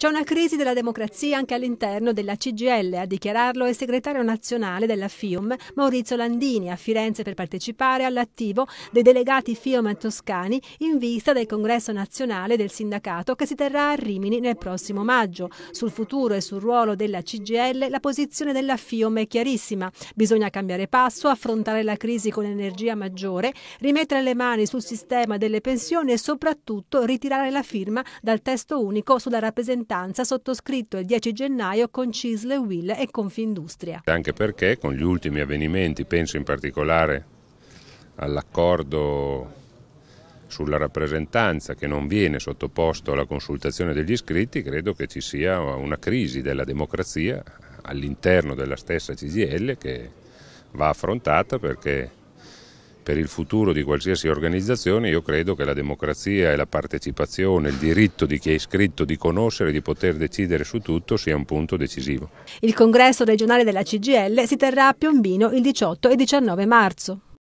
C'è una crisi della democrazia anche all'interno della CGL, a dichiararlo il segretario nazionale della FIUM, Maurizio Landini a Firenze per partecipare all'attivo dei delegati FIUM toscani in vista del congresso nazionale del sindacato che si terrà a Rimini nel prossimo maggio. Sul futuro e sul ruolo della CGL la posizione della FIUM è chiarissima. Bisogna cambiare passo, affrontare la crisi con energia maggiore, rimettere le mani sul sistema delle pensioni e soprattutto ritirare la firma dal testo unico sulla rappresentanza rappresentanza sottoscritto il 10 gennaio con Cisle, Will e Confindustria. Anche perché con gli ultimi avvenimenti, penso in particolare all'accordo sulla rappresentanza che non viene sottoposto alla consultazione degli iscritti, credo che ci sia una crisi della democrazia all'interno della stessa CGL che va affrontata perché per il futuro di qualsiasi organizzazione, io credo che la democrazia e la partecipazione, il diritto di chi è iscritto di conoscere, e di poter decidere su tutto sia un punto decisivo. Il congresso regionale della CGL si terrà a Piombino il 18 e 19 marzo.